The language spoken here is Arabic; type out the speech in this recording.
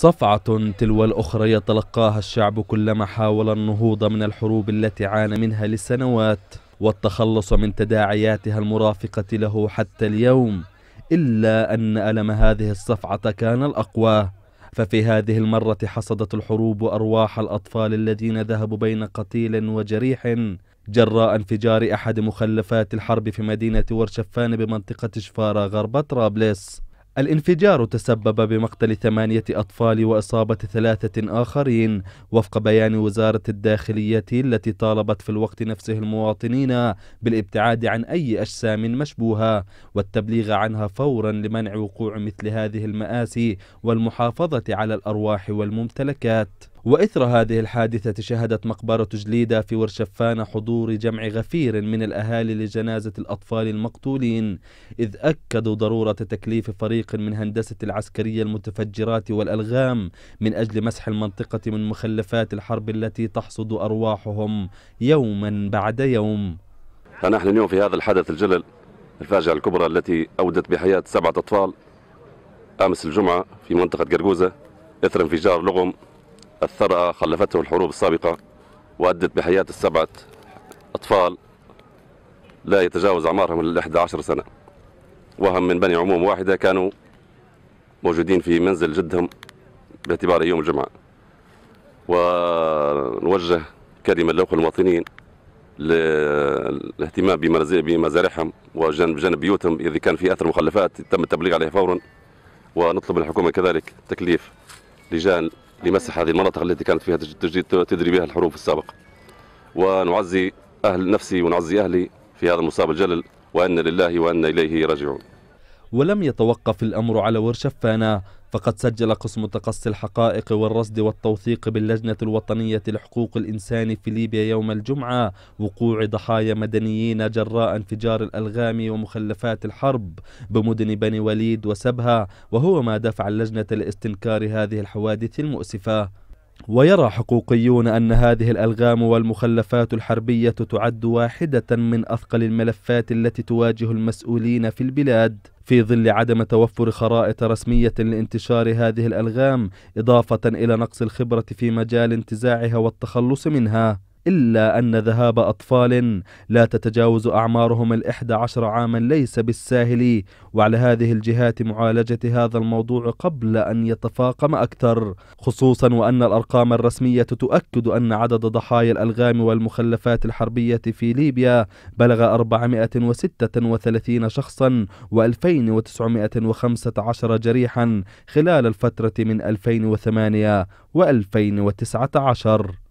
صفعة تلو الأخرى يتلقاها الشعب كلما حاول النهوض من الحروب التي عانى منها لسنوات والتخلص من تداعياتها المرافقة له حتى اليوم إلا أن ألم هذه الصفعة كان الأقوى ففي هذه المرة حصدت الحروب أرواح الأطفال الذين ذهبوا بين قتيل وجريح جراء انفجار أحد مخلفات الحرب في مدينة ورشفان بمنطقة شفارة غرب طرابلس الانفجار تسبب بمقتل ثمانية أطفال وإصابة ثلاثة آخرين وفق بيان وزارة الداخلية التي طالبت في الوقت نفسه المواطنين بالابتعاد عن أي أجسام مشبوهة والتبليغ عنها فورا لمنع وقوع مثل هذه المآسي والمحافظة على الأرواح والممتلكات وإثر هذه الحادثة شهدت مقبرة جليدة في ورشفان حضور جمع غفير من الأهالي لجنازة الأطفال المقتولين إذ أكدوا ضرورة تكليف فريق من هندسة العسكرية المتفجرات والألغام من أجل مسح المنطقة من مخلفات الحرب التي تحصد أرواحهم يوما بعد يوم فنحن اليوم في هذا الحدث الجلل الفاجعة الكبرى التي أودت بحياة سبعة أطفال أمس الجمعة في منطقة قرقوزة إثر انفجار لغم الثرى خلفته الحروب السابقة وأدت بحياة السبعة أطفال لا يتجاوز أعمارهم ال 11 سنة وهم من بني عموم واحدة كانوا موجودين في منزل جدهم باعتباره يوم الجمعة ونوجه كلمة لأخو المواطنين للاهتمام بمزارعهم وجنب جنب بيوتهم إذا كان في أثر مخلفات تم التبليغ عليها فورا ونطلب من الحكومة كذلك تكليف لجان لمسح هذه المناطق التي كانت فيها تدري بها الحروب في السابق ونعزي أهل نفسي ونعزي أهلي في هذا المصاب الجلل وأن لله وأن إليه راجعون ولم يتوقف الأمر على ورشفانة فقد سجل قسم تقصي الحقائق والرصد والتوثيق باللجنة الوطنية لحقوق الإنسان في ليبيا يوم الجمعة وقوع ضحايا مدنيين جراء انفجار الألغام ومخلفات الحرب بمدن بني وليد وسبها وهو ما دفع اللجنة لاستنكار هذه الحوادث المؤسفة ويرى حقوقيون أن هذه الألغام والمخلفات الحربية تعد واحدة من أثقل الملفات التي تواجه المسؤولين في البلاد في ظل عدم توفر خرائط رسمية لانتشار هذه الألغام إضافة إلى نقص الخبرة في مجال انتزاعها والتخلص منها إلا أن ذهاب أطفال لا تتجاوز أعمارهم الإحدى عشر عاما ليس بالساهل وعلى هذه الجهات معالجة هذا الموضوع قبل أن يتفاقم أكثر خصوصا وأن الأرقام الرسمية تؤكد أن عدد ضحايا الألغام والمخلفات الحربية في ليبيا بلغ 436 شخصا و2915 جريحا خلال الفترة من 2008 و2019